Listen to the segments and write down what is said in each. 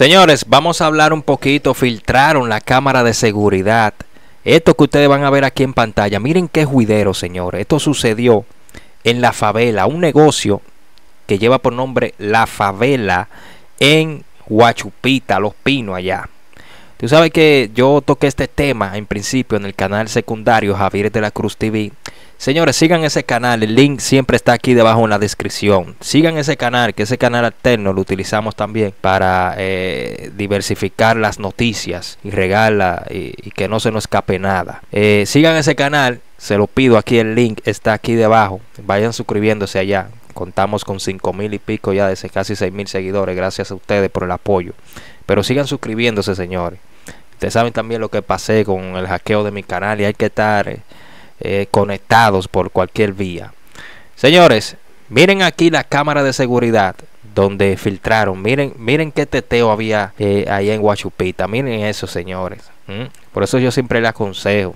Señores, vamos a hablar un poquito. Filtraron la cámara de seguridad. Esto que ustedes van a ver aquí en pantalla. Miren qué juidero, señores. Esto sucedió en La Favela, un negocio que lleva por nombre La Favela en Huachupita, Los Pinos, allá. Tú sabes que yo toqué este tema en principio en el canal secundario Javier de la Cruz TV Señores, sigan ese canal, el link siempre está aquí debajo en la descripción. Sigan ese canal, que ese canal alterno lo utilizamos también para eh, diversificar las noticias y regala y, que no se nos escape nada. Eh, sigan ese canal, se lo pido aquí, el link está aquí debajo. Vayan suscribiéndose allá. Contamos con 5 mil y pico ya de casi 6 mil seguidores. Gracias a ustedes por el apoyo. Pero sigan suscribiéndose, señores. Ustedes saben también lo que pasé con el hackeo de mi canal y hay que estar... Eh, eh, conectados por cualquier vía. Señores, miren aquí la cámara de seguridad donde filtraron. Miren, miren qué teteo había eh, Ahí en Guachupita. Miren eso, señores. Por eso yo siempre les aconsejo.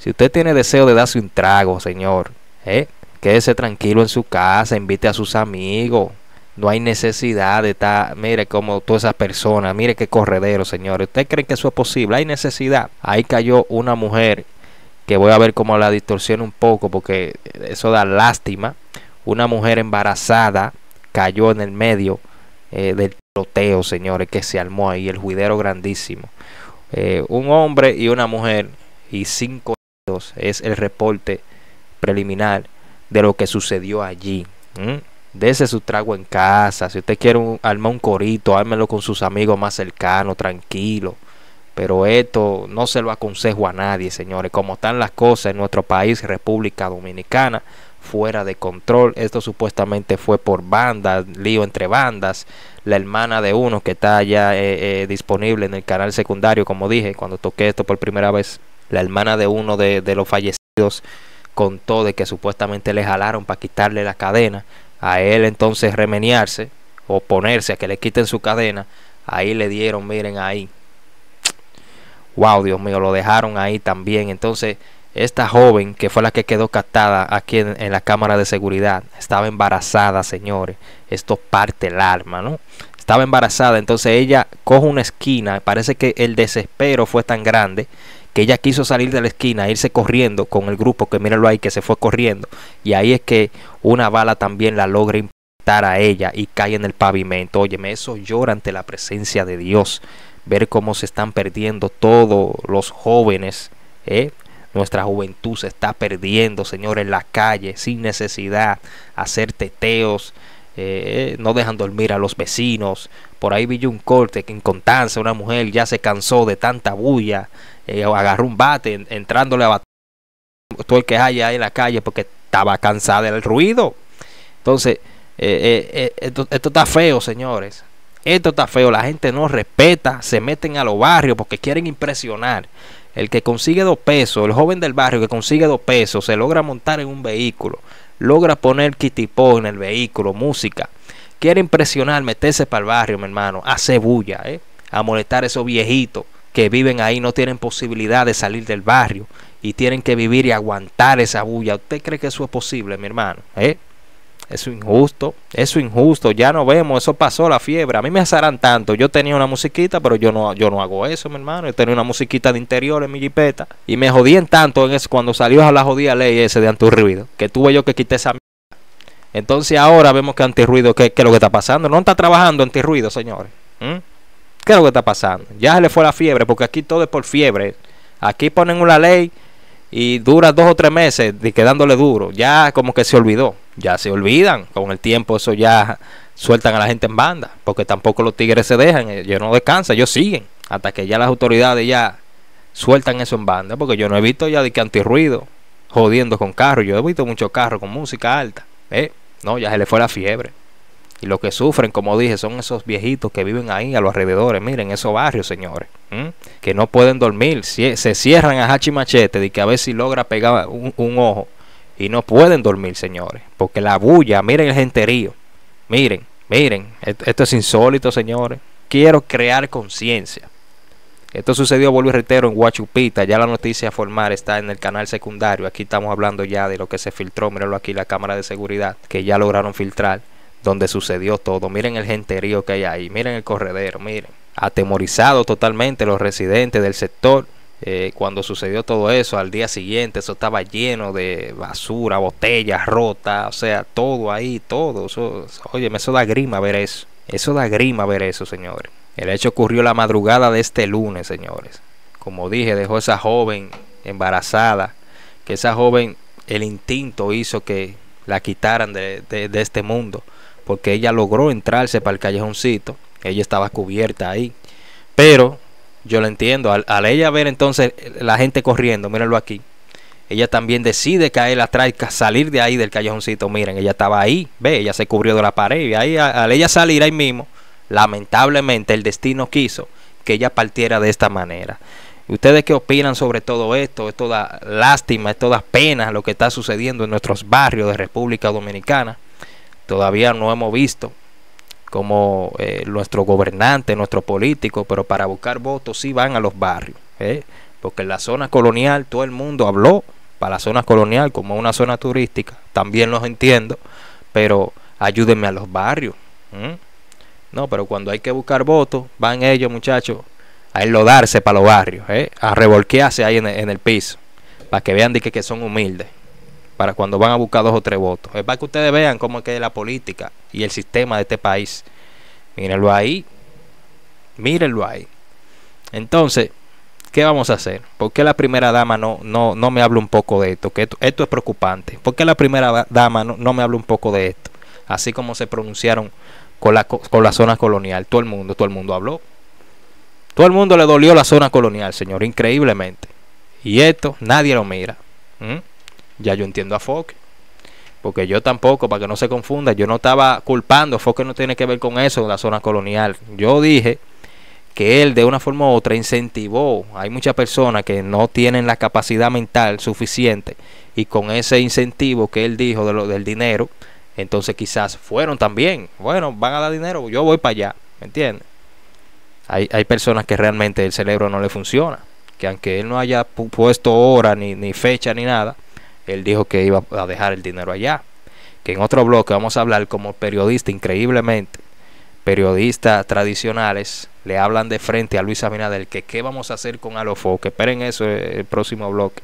Si usted tiene deseo de darse un trago, señor, ¿eh? quédese tranquilo en su casa, invite a sus amigos. No hay necesidad de estar, mire como todas esas personas, mire qué corredero, señores. ¿Usted cree que eso es posible? Hay necesidad. Ahí cayó una mujer que voy a ver cómo la distorsiona un poco porque eso da lástima. Una mujer embarazada cayó en el medio eh, del troteo, señores, que se armó ahí, el juidero grandísimo. Eh, un hombre y una mujer y cinco heridos es el reporte preliminar de lo que sucedió allí. de Dese su trago en casa. Si usted quiere un, armar un corito, ármelo con sus amigos más cercanos, tranquilo. Pero esto no se lo aconsejo a nadie, señores. Como están las cosas en nuestro país, República Dominicana, fuera de control. Esto supuestamente fue por bandas, lío entre bandas. La hermana de uno que está ya eh, eh, disponible en el canal secundario, como dije, cuando toqué esto por primera vez, la hermana de uno de, los fallecidos contó de que supuestamente le jalaron para quitarle la cadena. A él entonces remeniarse, ponerse a que le quiten su cadena. Ahí le dieron, miren ahí, wow, Dios mío, lo dejaron ahí también. Entonces, esta joven, que fue la que quedó captada aquí en, la cámara de seguridad, estaba embarazada, señores. Esto parte el alma, ¿no? Estaba embarazada, entonces ella coge una esquina. Parece que el desespero fue tan grande que ella quiso salir de la esquina, e irse corriendo con el grupo, que mírenlo ahí, que se fue corriendo. Y ahí es que una bala también la logra impactar a ella y cae en el pavimento. Óyeme, eso llora ante la presencia de Dios ver cómo se están perdiendo todos los jóvenes. ¿eh? Nuestra juventud se está perdiendo, señores, en la calle, sin necesidad, hacer teteos, eh, no dejan dormir a los vecinos. Por ahí vi un corte que en Contanza una mujer ya se cansó de tanta bulla, eh, agarró un bate entrándole a todo el que haya ahí en la calle porque estaba cansada del ruido. Entonces, eh, esto está feo, señores. Esto está feo, la gente no respeta, se meten a los barrios porque quieren impresionar. El que consigue dos pesos, el joven del barrio que consigue dos pesos, se logra montar en un vehículo, logra poner kitipó en el vehículo, música. Quiere impresionar, meterse para el barrio, mi hermano, a bulla, ¿eh? a molestar a esos viejitos que viven ahí, no tienen posibilidad de salir del barrio y tienen que vivir y aguantar esa bulla. ¿Usted cree que eso es posible, mi hermano? ¿Eh? Eso injusto, eso injusto, ya no vemos, eso pasó la fiebre. A mí me asarán tanto. Yo tenía una musiquita, pero yo no, yo no hago eso, mi hermano. Yo tenía una musiquita de interior en mi jipeta. Y me jodían tanto en eso cuando salió a la jodida ley ese de antirruido. Que tuve yo que quité esa mierda. Entonces ahora vemos que antirruido, ¿qué, ¿qué es lo que está pasando? No está trabajando antirruido, señores. ¿Mm? ¿Qué es lo que está pasando? Ya se le fue la fiebre, porque aquí todo es por fiebre. Aquí ponen una ley y dura dos o tres meses quedándole duro, ya como que se olvidó, ya se olvidan, con el tiempo eso ya sueltan a la gente en banda, porque tampoco los tigres se dejan, eh, ellos no descansan, ellos siguen, hasta que ya las autoridades ya sueltan eso en banda, porque yo no he visto ya de que antirruido, jodiendo con carros, yo he visto muchos carros con música alta, eh, no, ya se le fue la fiebre. Y lo que sufren, como dije, son esos viejitos que viven ahí a los alrededores. Miren, esos barrios, señores. Que no pueden dormir. E, se cierran a hachimachete machete de que a ver si logra pegar un, ojo. Y no pueden dormir, señores. Porque la bulla, miren el genterío. Miren, miren. E, esto es insólito, señores. Quiero crear conciencia. Esto sucedió, vuelvo y reitero, en Huachupita. Ya la noticia formal está en el canal secundario. Aquí estamos hablando ya de lo que se filtró. Mírenlo aquí, la cámara de seguridad, que ya lograron filtrar donde sucedió todo. Miren el genterío que hay ahí, miren el corredero, miren. atemorizados totalmente los residentes del sector. Eh, cuando sucedió todo eso, al día siguiente eso estaba lleno de basura, botellas rotas, o sea, todo ahí, todo. Oye, oye, eso da grima ver eso. Eso da grima ver eso, señores. El hecho ocurrió la madrugada de este lunes, señores. Como dije, dejó a esa joven embarazada, que esa joven, el instinto hizo que la quitaran de, de este mundo porque ella logró entrarse para el callejoncito, ella estaba cubierta ahí, pero yo lo entiendo, al, ella ver entonces la gente corriendo, mírenlo aquí, ella también decide caer atrás, salir de ahí del callejoncito, miren, ella estaba ahí, ve, ella se cubrió de la pared, y ahí al ella salir ahí mismo, lamentablemente el destino quiso que ella partiera de esta manera. ¿Ustedes qué opinan sobre todo esto? Es toda lástima, es toda pena lo que está sucediendo en nuestros barrios de República Dominicana. Todavía no hemos visto como eh, nuestro gobernante, nuestro político, pero para buscar votos sí van a los barrios. ¿eh? Porque en la zona colonial todo el mundo habló para la zona colonial como una zona turística, también los entiendo, pero ayúdenme a los barrios. No, pero cuando hay que buscar votos, van ellos muchachos a enlodarse para los barrios, ¿eh? a revolquearse ahí en, el piso, para que vean de que son humildes para cuando van a buscar dos o tres votos. Es para que ustedes vean cómo es que la política y el sistema de este país. Mírenlo ahí. Mírenlo ahí. Entonces, ¿qué vamos a hacer? ¿Por qué la primera dama no, no, no me habla un poco de esto? Que esto, es preocupante. ¿Por qué la primera dama no, me habla un poco de esto? Así como se pronunciaron con la, con la zona colonial. Todo el mundo, todo el mundo habló. Todo el mundo le dolió la zona colonial, señor, increíblemente. Y esto nadie lo mira. ¿Mm? ya yo entiendo a Foque. Porque yo tampoco, para que no se confunda, yo no estaba culpando, Foque no tiene que ver con eso, la zona colonial. Yo dije que él de una forma u otra incentivó. Hay muchas personas que no tienen la capacidad mental suficiente y con ese incentivo que él dijo de lo, del dinero, entonces quizás fueron también. Bueno, van a dar dinero, yo voy para allá, ¿me entiendes? Hay, hay personas que realmente el cerebro no le funciona, que aunque él no haya puesto hora, ni, ni fecha, ni nada, él dijo que iba a dejar el dinero allá. Que en otro bloque vamos a hablar como periodista, increíblemente. Periodistas tradicionales le hablan de frente a Luis Abinader que qué vamos a hacer con Alofo, que esperen eso eh, el próximo bloque.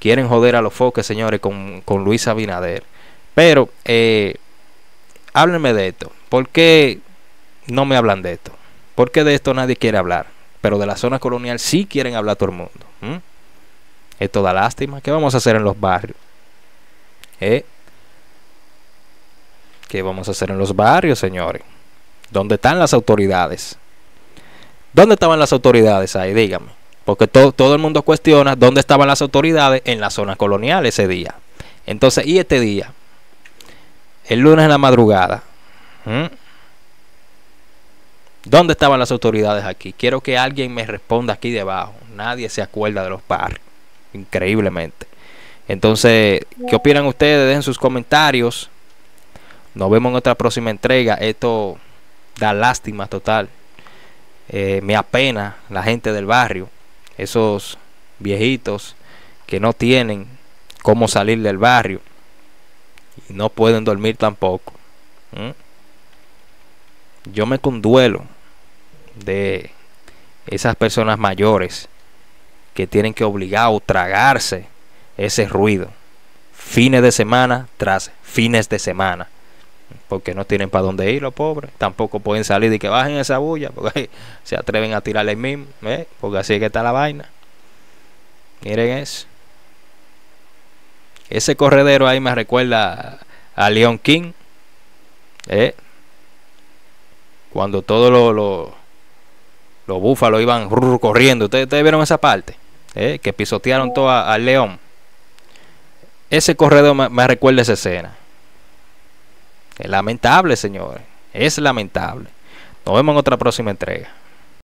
Quieren joder a los señores, con, con Luis Abinader. Pero, eh, háblenme de esto. ¿Por qué no me hablan de esto? ¿Por qué de esto nadie quiere hablar? Pero de la zona colonial sí quieren hablar todo el mundo. Es toda lástima. ¿Qué vamos a hacer en los barrios? ¿Eh? ¿Qué vamos a hacer en los barrios, señores? ¿Dónde están las autoridades? ¿Dónde estaban las autoridades ahí? Dígame. Porque todo el mundo cuestiona dónde estaban las autoridades en la zona colonial ese día. Entonces, ¿y este día? El lunes en la madrugada. ¿Mm? ¿Dónde estaban las autoridades aquí? Quiero que alguien me responda aquí debajo. Nadie se acuerda de los barrios increíblemente. Entonces, ¿qué opinan ustedes? Dejen sus comentarios. Nos vemos en otra próxima entrega. Esto da lástima total. Eh, me apena la gente del barrio, esos viejitos que no tienen cómo salir del barrio y no pueden dormir tampoco. Yo me conduelo de esas personas mayores que tienen que obligar o tragarse ese ruido. Fines de semana tras fines de semana. Porque no tienen para dónde ir los pobres. Tampoco pueden salir y que bajen esa bulla. Porque se atreven a tirarle el mismo. ¿eh? Porque así es que está la vaina. Miren eso. Ese corredero ahí me recuerda a Leon King. ¿eh? Cuando todos los búfalos iban corriendo. ¿Ustedes vieron esa parte? Eh, que pisotearon todo al León. Ese corredor me, me, recuerda esa escena. Es lamentable, señores. Es lamentable. Nos vemos en otra próxima entrega.